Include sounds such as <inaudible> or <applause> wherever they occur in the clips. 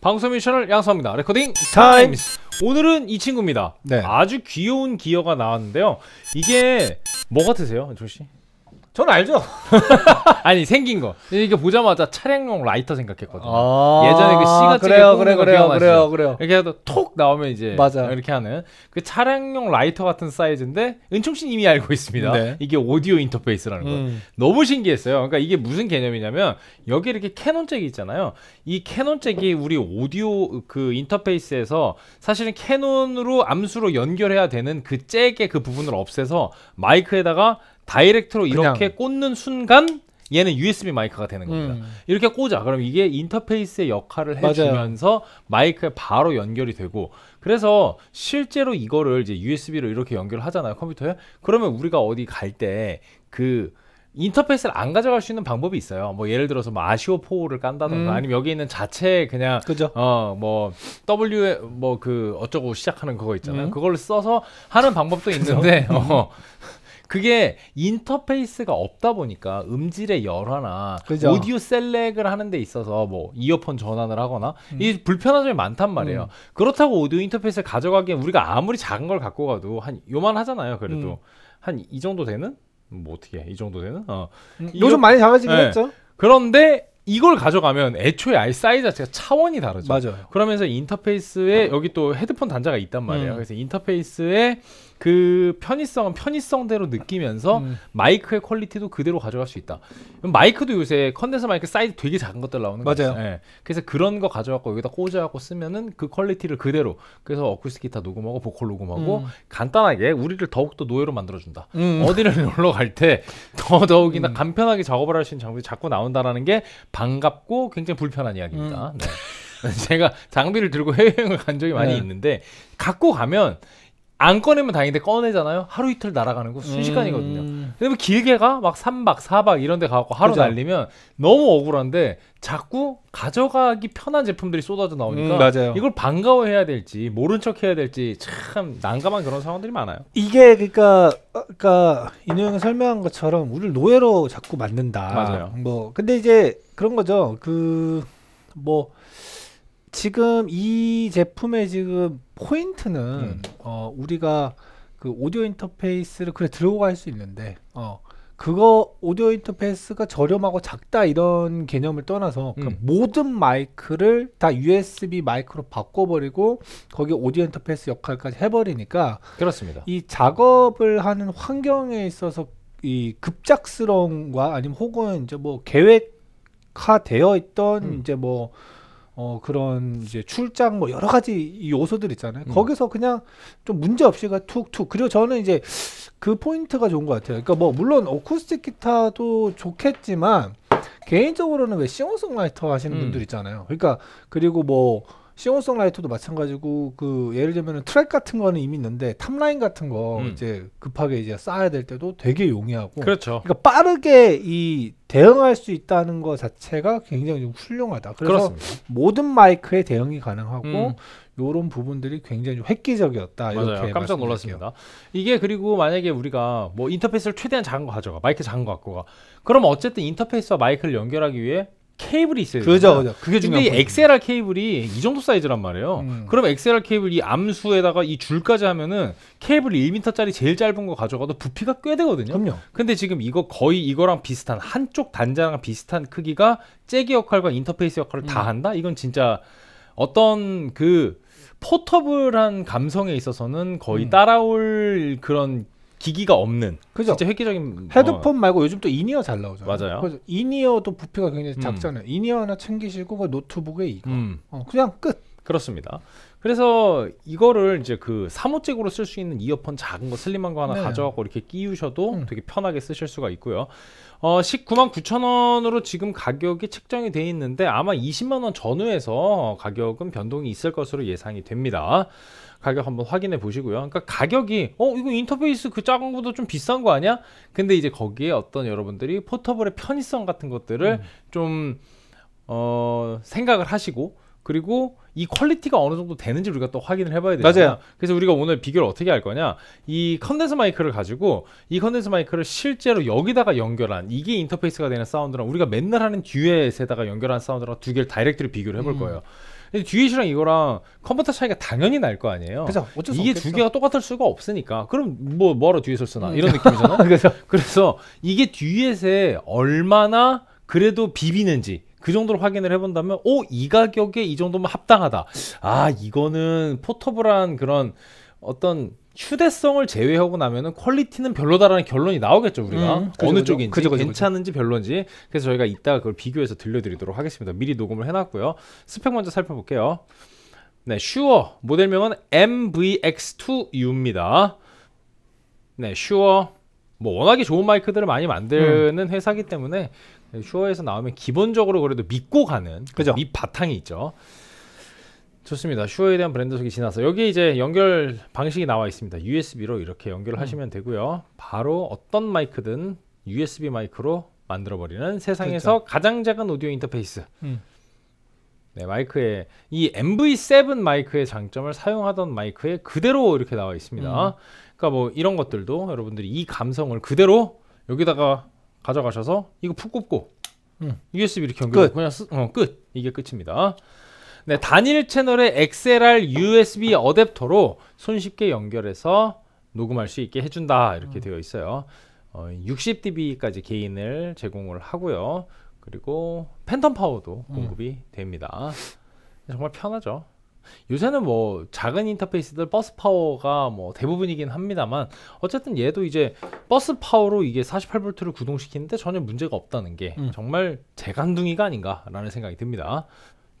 방송 미션을 양성합니다 레코딩 타임스. 오늘은 이 친구입니다. 네. 아주 귀여운 기어가 나왔는데요. 이게 뭐 같으세요, 조씨? 저는 알죠. <laughs> 아니 생긴 거. 이게 보자마자 차량용 라이터 생각했거든요. 아 예전에 그 씨가 그래요, 그래, 요 그래요, 그래요, 그래요. 이렇게 해도 톡 나오면 이제 맞아. 이렇게 하는 그 차량용 라이터 같은 사이즈인데 은총 씨 이미 알고 있습니다. 네. 이게 오디오 인터페이스라는 거. 음. 너무 신기했어요. 그러니까 이게 무슨 개념이냐면 여기 이렇게 캐논잭이 있잖아요. 이 캐논잭이 우리 오디오 그 인터페이스에서 사실은 캐논으로 암수로 연결해야 되는 그 잭의 그 부분을 없애서 마이크에다가 다이렉트로 이렇게 꽂는 순간 얘는 USB 마이크가 되는 음. 겁니다. 음. 이렇게 꽂아. 그럼 이게 인터페이스의 역할을 해주면서 맞아요. 마이크에 바로 연결이 되고 그래서 실제로 이거를 이제 USB로 이렇게 연결을 하잖아요 컴퓨터에. 그러면 우리가 어디 갈 때 그 인터페이스를 안 가져갈 수 있는 방법이 있어요. 뭐 예를 들어서 뭐 아시오 포를깐다든가 음. 아니면 여기 있는 자체 그냥 어뭐 W 뭐 그 어쩌고 시작하는 그거 있잖아요. 음. 그걸 써서 하는 방법도 있는데 어. 그게 인터페이스가 없다 보니까 음질의 열화나 그죠. 오디오 셀렉을 하는 데 있어서 뭐 이어폰 전환을 하거나 음. 이 불편한 점이 많단 말이에요. 음. 그렇다고 오디오 인터페이스를 가져가기엔 우리가 아무리 작은 걸 갖고 가도 한 요만하잖아요. 그래도 음. 한이 정도 되는 뭐 어떻게 이 정도 되는 어. 음, 요즘 이어... 많이 작아지긴 네. 했죠. 그런데 이걸 가져가면 애초에 아예 사이즈 자체가 차원이 다르죠. 맞아요. 그러면서 인터페이스에 아. 여기 또 헤드폰 단자가 있단 말이에요. 음. 그래서 인터페이스에 그 편의성은 편의성대로 느끼면서 음. 마이크의 퀄리티도 그대로 가져갈 수 있다. 마이크도 요새 컨덴서 마이크 사이즈 되게 작은 것들 나오는 거죠. 맞아요. 예. 그래서 그런 거 가져갖고 여기다 꽂아갖고 쓰면은 그 퀄리티를 그대로 그래서 어쿠스틱 기타 녹음하고 보컬 녹음하고 음. 간단하게 우리를 더욱더 노예로 만들어준다. 음. <laughs> 어디를 놀러 갈 때 더 더욱이나 음. 간편하게 작업을 할 수 있는 장비가 자꾸 나온다라는 게 반갑고 굉장히 불편한 이야기입니다. 음. 네. <laughs> 제가 장비를 들고 해외여행을 간 적이 많이 네. 있는데 갖고 가면 안 꺼내면 다행인데 꺼내잖아요. 하루 이틀 날아가는 거 순식간이거든요. 음... 근데 길게가 막 3박 4박 이런 데 가고 갖 하루 그죠? 날리면 너무 억울한데 자꾸 가져가기 편한 제품들이 쏟아져 나오니까 음, 이걸 반가워해야 될지 모른 척 해야 될지 참 난감한 그런 상황들이 많아요. 이게 그러니까 그러니까 인호형이 설명한 것처럼 우리를 노예로 자꾸 만든다. 맞아요. 뭐 근데 이제 그런 거죠. 그뭐 지금 이 제품의 지금 포인트는 음. 어, 우리가 그 오디오 인터페이스를 그래 들어갈 수 있는데 어, 그거 오디오 인터페이스가 저렴하고 작다 이런 개념을 떠나서 그 음. 그 모든 마이크를 다 USB 마이크로 바꿔버리고 거기 오디오 인터페이스 역할까지 해버리니까 그렇습니다. 이 작업을 하는 환경에 있어서 이 급작스러운과 아니면 혹은 이제 뭐 계획화되어 있던 음. 이제 뭐어 그런 이제 출장 뭐 여러 가지 요소들 있잖아요. 음. 거기서 그냥 좀 문제 없이가 툭툭 그리고 저는 이제 그 포인트가 좋은 것 같아요. 그러니까 뭐 물론 어쿠스틱 기타도 좋겠지만 개인적으로는 왜 싱어송라이터 하시는 음. 분들 있잖아요. 그러니까 그리고 뭐 싱어송라이터도 마찬가지고 그 예를 들면 트랙 같은 거는 이미 있는데 탑라인 같은 거 음. 이제 급하게 이제 쌓아야 될 때도 되게 용이하고 그렇죠. 그러니까 빠르게 이 대응할 수 있다는 것 자체가 굉장히 좀 훌륭하다. 그래서 그렇습니다. 모든 마이크에 대응이 가능하고 이 음. 요런 부분들이 굉장히 획기적이었다. 맞아요. 이렇게 깜짝 놀랐습니다. 이게 그리고 만약에 우리가 뭐 인터페이스를 최대한 작은 거 가져가. 마이크 작은 거 갖고 가. 그럼 어쨌든 인터페이스와 마이크를 연결하기 위해 케이블이 있어야 돼요. 그죠, 그죠. 그게 중요한 근데 이 XLR 케이블이 이 정도 사이즈란 말이에요. 음. 그럼 XLR 케이블 이 암수에다가 이 줄까지 하면은 케이블 1m짜리 제일 짧은 거 가져가도 부피가 꽤 되거든요. 그럼요. 근데 지금 이거 거의 이거랑 비슷한 한쪽 단자랑 비슷한 크기가 잭의 역할과 인터페이스 역할을 음. 다 한다? 이건 진짜 어떤 그 포터블한 감성에 있어서는 거의 음. 따라올 그런 기기가 없는 그죠? 진짜 획기적인 헤드폰 어. 말고 요즘 또이니어잘 나오잖아요. 맞아요. 그래서 인이어도 부피가 굉장히 음. 작잖아요. 음. 인이어 하나 챙기시고 뭐 노트북에 이거 음. 어, 그냥 끝. 그렇습니다. 그래서 이거를 이제 그 사무직으로 쓸 수 있는 이어폰 작은 거 슬림한 거 하나 네. 가져가고 이렇게 끼우셔도 음. 되게 편하게 쓰실 수가 있고요. 어, 19만 9천 원으로 지금 가격이 책정이 돼 있는데 아마 20만 원 전후에서 가격은 변동이 있을 것으로 예상이 됩니다. 가격 한번 확인해 보시고요. 그러니까 가격이 어 이거 인터페이스 그 작은 것도 좀 비싼 거 아니야? 근데 이제 거기에 어떤 여러분들이 포터블의 편의성 같은 것들을 음. 좀 어, 생각을 하시고 그리고 이 퀄리티가 어느 정도 되는지 우리가 또 확인을 해봐야 되잖아요. 맞아요. 그래서 우리가 오늘 비교를 어떻게 할 거냐? 이 컨덴서 마이크를 가지고 이 컨덴서 마이크를 실제로 여기다가 연결한 이게 인터페이스가 되는 사운드랑 우리가 맨날 하는 듀엣에다가 연결한 사운드랑 두 개를 다이렉트로 비교를 해볼 음. 거예요. 근데 듀엣이랑 이거랑 컴퓨터 차이가 당연히 날 거 아니에요. 그죠. 이게 없겠죠. 두 개가 똑같을 수가 없으니까. 그럼 뭐 뭐하러 듀엣을 쓰나 음. 이런 느낌이잖아. <laughs> 그래서 그래서 이게 듀엣에 얼마나 그래도 비비는지 그 정도로 확인을 해본다면 오이 가격에 이 정도면 합당하다. 아 이거는 포터블한 그런 어떤 휴대성을 제외하고 나면은 퀄리티는 별로다라는 결론이 나오겠죠 우리가 음, 그죠, 어느 그죠, 쪽인지 그죠, 괜찮은지 별론지 그래서 저희가 이따가 그걸 비교해서 들려드리도록 하겠습니다 미리 녹음을 해놨고요 스펙 먼저 살펴볼게요 네 슈어 모델명은 MVX2U입니다 네 슈어 뭐 워낙에 좋은 마이크들을 많이 만드는 음. 회사기 때문에 슈어에서 나오면 기본적으로 그래도 믿고 가는 그죠 그 밑바탕이 있죠 좋습니다. 슈어에 대한 브랜드 소개 지나서 여기 이제 연결 방식이 나와 있습니다. USB로 이렇게 연결하시면 음. 되고요. 바로 어떤 마이크든 USB 마이크로 만들어버리는 세상에서 그렇죠. 가장 작은 오디오 인터페이스. 음. 네, 마이크의 이 MV7 마이크의 장점을 사용하던 마이크에 그대로 이렇게 나와 있습니다. 음. 그러니까 뭐 이런 것들도 여러분들이 이 감성을 그대로 여기다가 가져가셔서 이거 푹 꽂고 USB 음. 이렇게 연결 끝. 그냥 쓰, 어, 끝 이게 끝입니다. 네, 단일 채널의 XLR USB 어댑터로 손쉽게 연결해서 녹음할 수 있게 해준다 이렇게 음. 되어 있어요 어, 60dB까지 개인을 제공을 하고요 그리고 팬텀 파워도 음. 공급이 됩니다 정말 편하죠 요새는 뭐 작은 인터페이스들 버스 파워가 뭐 대부분이긴 합니다만 어쨌든 얘도 이제 버스 파워로 이게 48V를 구동시키는데 전혀 문제가 없다는 게 음. 정말 재간둥이가 아닌가라는 생각이 듭니다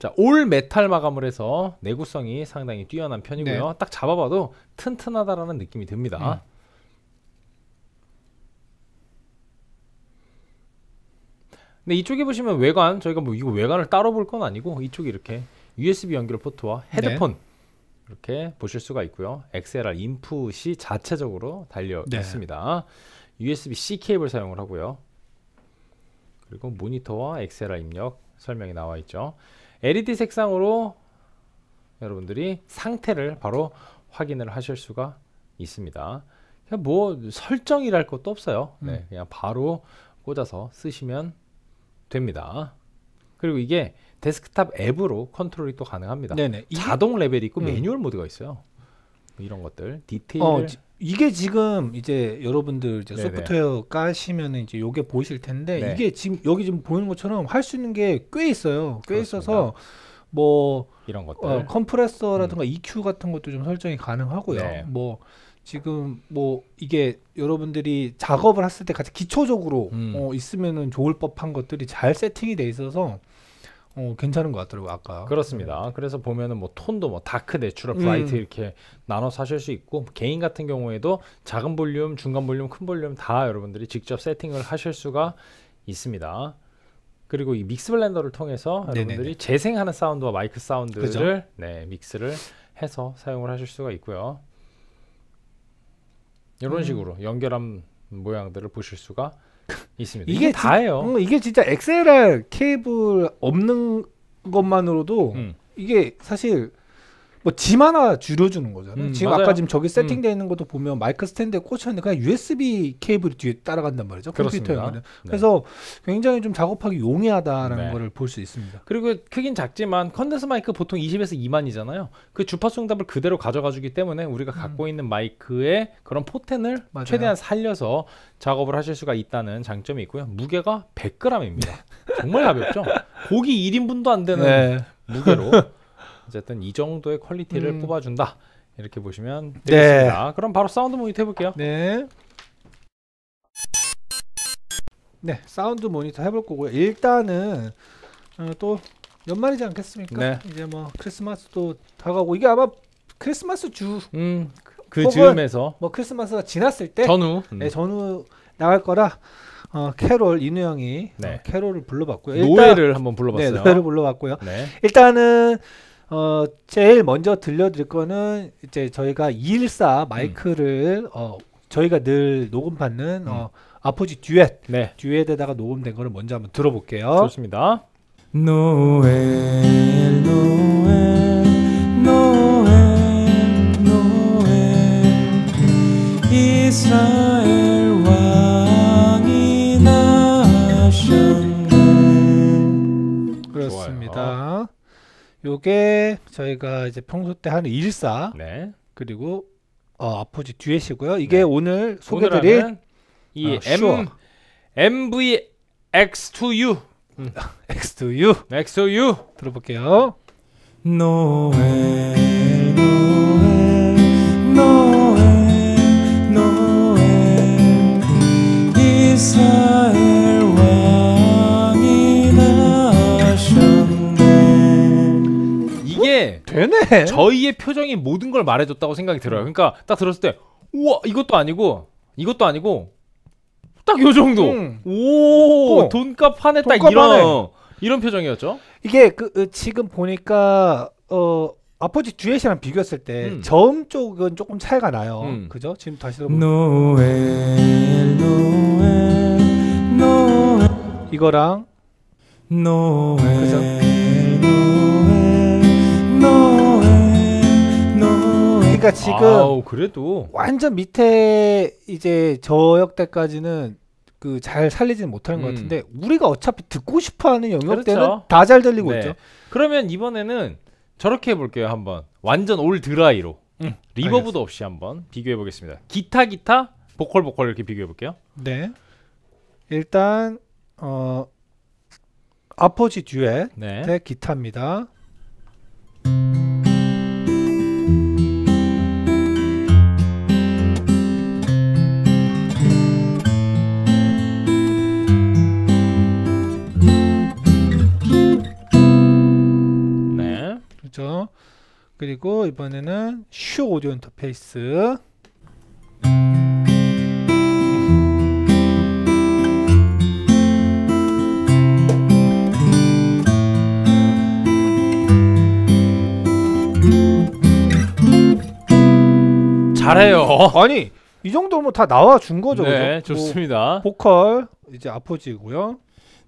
자, 올 메탈 마감을 해서 내구성이 상당히 뛰어난 편이고요. 네. 딱 잡아봐도 튼튼하다라는 느낌이 듭니다. 음. 근 이쪽에 보시면 외관 저희가 뭐 이거 외관을 따로 볼 건 아니고 이쪽에 이렇게 USB 연결 포트와 헤드폰 네. 이렇게 보실 수가 있고요. XLR 인풋이 자체적으로 달려 네. 있습니다. USB-C 케이블 사용을 하고요. 그리고 모니터와 XLR 입력 설명이 나와 있죠. LED 색상으로 여러분들이 상태를 바로 확인을 하실 수가 있습니다. 그냥 뭐 설정이랄 것도 없어요. 음. 네, 그냥 바로 꽂아서 쓰시면 됩니다. 그리고 이게 데스크탑 앱으로 컨트롤이 또 가능합니다. 네네. 자동 레벨이 있고 음. 매뉴얼 모드가 있어요. 이런 것들 어, 디테일을 어, 이게 지금 이제 여러분들 이제 소프트웨어 까시면 이제 요게 보이실 텐데 네. 이게 지금 여기 지금 보이는 것처럼 할 수 있는 게 꽤 있어요. 꽤 그렇습니다. 있어서 뭐 이런 것들 어, 컴프레서라든가 음. EQ 같은 것도 좀 설정이 가능하고요. 네. 뭐 지금 뭐 이게 여러분들이 작업을 했을 때 같이 기초적으로 음. 어, 있으면은 좋을 법한 것들이 잘 세팅이 돼 있어서 어, 괜찮은 것 같더라고요 아까 그렇습니다 네. 그래서 보면은 뭐 톤도 뭐 다크 내추럴 브라이트 음. 이렇게 나눠서 하실 수 있고 개인 같은 경우에도 작은 볼륨 중간 볼륨 큰 볼륨 다 여러분들이 직접 세팅을 하실 수가 있습니다 그리고 이 믹스 블렌더를 통해서 네, 네, 여러분들이 네. 재생하는 사운드와 마이크 사운드를 그죠? 네 믹스를 해서 사용을 하실 수가 있고요 이런 음. 식으로 연결함 모양들을 보실 수가 있습니다. 이게, 이게 다예요. 음, 이게 진짜 XLR 케이블 없는 것만으로도 음. 이게 사실 뭐짐 하나 줄여주는 거잖아요. 음, 지금 맞아요. 아까 지금 저기 음. 세팅되어 있는 것도 보면 마이크 스탠드에 꽂혔는데 그냥 USB 케이블 뒤에 따라간단 말이죠. 컴퓨터 연 네. 그래서 네. 굉장히 좀 작업하기 용이하다라는 네. 거를 볼수 있습니다. 그리고 크긴 작지만 컨덴스 마이크 보통 20에서 2만이잖아요. 그 주파수 응답을 그대로 가져가 주기 때문에 우리가 음. 갖고 음. 있는 마이크의 그런 포텐을 맞아요. 최대한 살려서 작업을 하실 수가 있다는 장점이 있고요. 무게가 100g입니다. 정말 가볍죠? 고기 1인분도 안 되는 네. 무게로 어쨌든 이 정도의 퀄리티를 음. 뽑아준다. 이렇게 보시면 네. 되겠습니다. 네. 그럼 바로 사운드 모니터 해볼게요. 네. 네, 사운드 모니터 해볼 거고요. 일단은 어, 또 연말이지 않겠습니까? 네. 이제 뭐 크리스마스도 다가오고 이게 아마 크리스마스 주 음, 그 즈음에서 뭐 크리스마스가 지났을 때 전후 음. 네, 전후 나갈 거라 어, 캐롤 이누 형이 어, 네. 어, 캐롤을 불러봤고요. 노래를 한번 불러봤어요. 네, 노래를 불러봤고요. 네. 일단은 어, 제일 먼저 들려드릴 거는 이제 저희가 214 마이크를 음. 어, 저희가 늘 녹음받는 어, 음. 어, 아포지 듀엣 네. 듀엣에다가 녹음된 거를 먼저 한번 들어볼게요. 좋습니다. 노엘 노엘 노엘 노엘 이스라엘 요게 저희가 이제 평소 때 하는 일사 네. 그리고 어, 아포지 듀엣이고요. 이게 네. 오늘 소개드릴 오이 어, M MV X2U X2U X2U 들어볼게요. 노에 노에 노에 노에 이사 되네. 저희의 표정이 모든 걸 말해줬다고 생각이 들어요. 그러니까 딱 들었을 때 우와 이것도 아니고 이것도 아니고 딱요 정도. 음. 오 어. 돈값 하네 딱 이런 이런 표정이었죠. 이게 그 어, 지금 보니까 어. 아포지 듀엣이랑 비교했을 때 음. 저음 쪽은 조금 차이가 나요. 음. 그죠? 지금 다시 들어보면 이거랑 노엘, 그죠? 그러니까 아, 지금 아우, 그래도 완전 밑에 이제 저역 대까지는그 잘 살리지는 못하는 음. 것 같은데 우리가 어차피 듣고 싶어하는 영역대는 그렇죠. 다잘 들리고 네. 있죠. 그러면 이번에는 저렇게 해볼게요 한번 완전 올 드라이로 음, 리버브도 알겠습 없이 한번 비교해 보겠습니다. 기타 기타 보컬 보컬 이렇게 비교해 볼게요. 네. 일단 어 아포지 듀엣 네. 기타입니다. 그리고 이번에는 슈 오디오 인터페이스 잘해요. 아니 이 정도면 다 나와 준 거죠. 네, 그죠? 좋습니다. 뭐, 보컬 이제 아포지고요.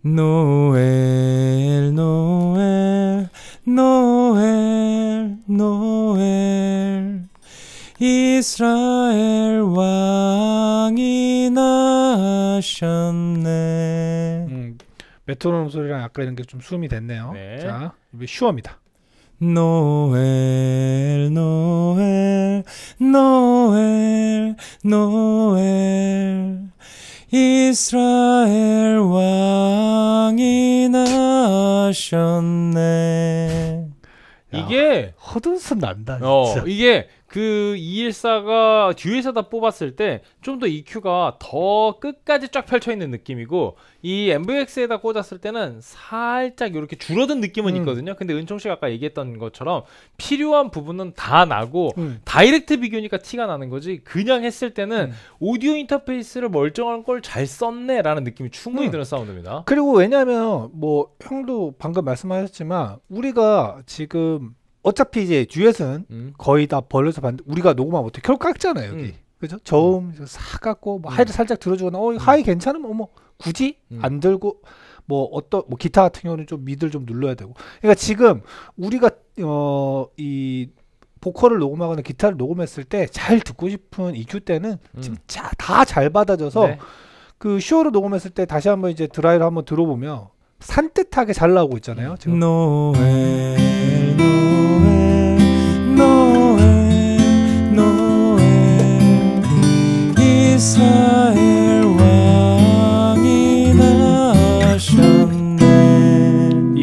노엘 노엘 노엘 노엘 이스라엘 왕이 나셨네 음, 메트로놈 소리랑 아까 이런 게 좀숨이 됐네요 네. 자 이제 슈어입니다 노엘 노엘 노엘 노엘 이스라엘 왕이 나셨네. 이게 허둥순 난다. 어, 진짜. 어, 이게 그 214가 뒤에서다 뽑았을 때 좀 더 EQ가 더 끝까지 쫙 펼쳐 있는 느낌이고 이 MVX에다 꽂았을 때는 살짝 이렇게 줄어든 느낌은 음. 있거든요. 근데 은총 씨가 아까 얘기했던 것처럼 필요한 부분은 다 나고 음. 다이렉트 비교니까 티가 나는 거지 그냥 했을 때는 음. 오디오 인터페이스를 멀쩡한 걸 잘 썼네라는 느낌이 충분히 음. 드는 사운드입니다. 그리고 왜냐하면 뭐 형도 방금 말씀하셨지만 우리가 지금 어차피 이제 듀엣은 음. 거의 다 벌려서 봤는데 우리가 녹음하면 어떻게 결국 깎잖아요 여기 음. 그죠 저음 싹 깎고 뭐 음. 하이를 살짝 들어주거나 어 하이 음. 괜찮으면 뭐, 뭐 굳이 음. 안 들고 뭐 어떤 뭐 기타 같은 경우는 좀 미들 좀 눌러야 되고 그러니까 지금 우리가 어이 보컬을 녹음하거나 기타를 녹음했을 때 잘 듣고 싶은 EQ 때는 진짜 다 잘 받아져서 네. 그 쇼로 녹음했을 때 다시 한번 이제 드라이를 한번 들어보면 산뜻하게 잘 나오고 있잖아요 지금. No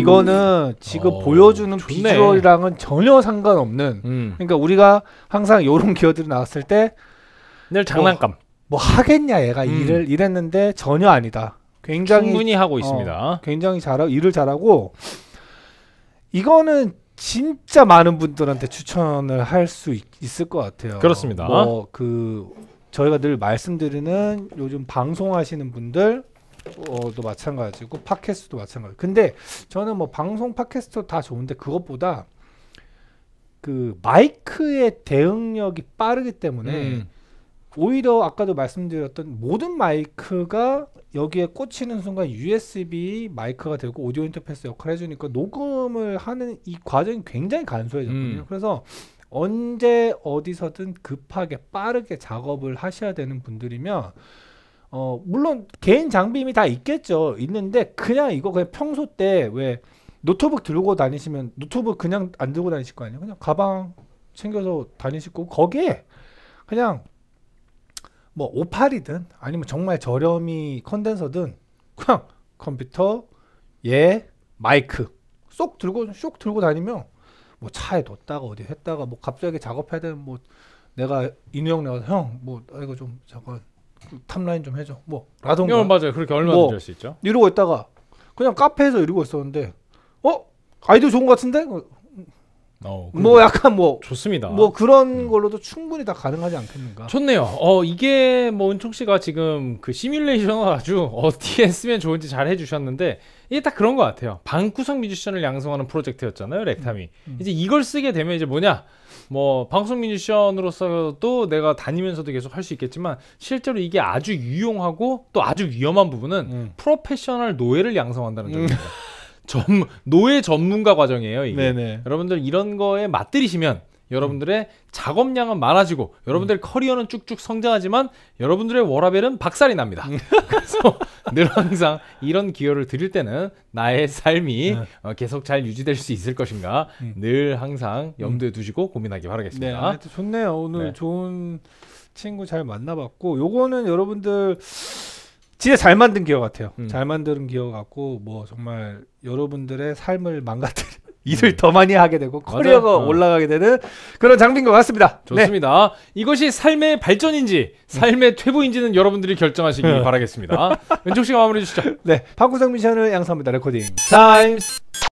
이거는 음. 지금 어, 보여주는 좋네. 비주얼이랑은 전혀 상관없는. 음. 그러니까 우리가 항상 요런 기어들이 나왔을 때늘 뭐 장난감. 뭐, 뭐, 하겠냐 얘가 음. 일을 이랬는데 전혀 아니다. 굉장히 충분히 하고 어, 있습니다. 굉장히 잘 일을 잘하고 이거는 진짜 많은 분들한테 추천을 할 수 있을 것 같아요. 그렇습니다. 뭐그 저희가 늘 말씀드리는 요즘 방송하시는 분들 어도 마찬가지고 팟캐스트도 마찬가지. 근데 저는 뭐 방송 팟캐스트 다 좋은데 그것보다 그 마이크의 대응력이 빠르기 때문에 음. 오히려 아까도 말씀드렸던 모든 마이크가 여기에 꽂히는 순간 USB 마이크가 되고 오디오 인터페이스 역할을 해주니까 녹음을 하는 이 과정이 굉장히 간소해졌거든요. 음. 그래서 언제 어디서든 급하게 빠르게 작업을 하셔야 되는 분들이면 어 물론 개인 장비임이 다 있겠죠 있는데 그냥 이거 그냥 평소 때 왜 노트북 들고 다니시면 노트북 그냥 안 들고 다니실 거 아니에요 그냥 가방 챙겨서 다니실 거고 거기에 그냥 뭐 오팔이든 아니면 정말 저렴이 컨덴서든 그냥 컴퓨터 예 마이크 쏙 들고 쏙 들고 다니면 뭐 차에 뒀다가 어디 했다가 뭐 갑자기 작업해야 되는 뭐 내가 인우 형나와서형뭐 이거 좀 잠깐 탑라인 좀 해줘. 뭐 라던가. 어, 맞아요. 그렇게 얼마든지 뭐, 할수 있죠. 이러고 있다가 그냥 카페에서 이러고 있었는데 어 아이디어 좋은 것 같은데 어, 뭐 그러니까 약간 뭐 좋습니다. 뭐 그런 음. 걸로도 충분히 다 가능하지 않겠는가? 좋네요. 어 이게 뭐 은총 씨가 지금 그 시뮬레이션을 아주 <laughs> 어떻게 쓰면 좋은지 잘 해주셨는데 이게 딱 그런 것 같아요. 방구석 뮤지션을 양성하는 프로젝트였잖아요, 렉탐이. 음, 음. 이제 이걸 쓰게 되면 이제 뭐냐? 뭐 방송 뮤지션으로서도 내가 다니면서도 계속 할 수 있겠지만 실제로 이게 아주 유용하고 또 아주 위험한 부분은 음. 프로페셔널 노예를 양성한다는 음. 점입니다. <laughs> 전 노예 전문가 과정이에요 이게. 네네. 여러분들 이런 거에 맞들이시면 여러분들의 음. 작업량은 많아지고 여러분들의 음. 커리어는 쭉쭉 성장하지만 여러분들의 워라벨은 박살이 납니다. 음. <laughs> 그래서 늘 항상 이런 기여를 드릴 때는 나의 삶이 네. 어, 계속 잘 유지될 수 있을 것인가 음. 늘 항상 음. 염두에 두시고 고민하기 바라겠습니다. 네, 좋네요. 오늘 네. 좋은 친구 잘 만나봤고 요거는 여러분들 진짜 잘 만든 기업 같아요. 음. 잘 만드는 기업 같고 뭐 정말 여러분들의 삶을 망가뜨리 음. <laughs> 일을 음. 더 많이 하게 되고 커리어가 어. 올라가게 되는 그런 장비인 것 같습니다. 네. 좋습니다. 네. 이것이 삶의 발전인지 음. 삶의 퇴보인지는 여러분들이 결정하시길 네. 바라겠습니다. 왼쪽 <laughs> 씨가 마무리해 주시죠. 네. 파구성 미션을 양성합니다. 레코딩. 타임스.